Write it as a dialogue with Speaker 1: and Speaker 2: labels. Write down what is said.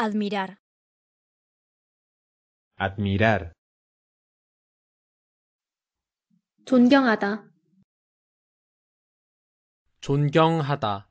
Speaker 1: Admirar.
Speaker 2: admirar
Speaker 1: 존경하다.
Speaker 2: 존경하다.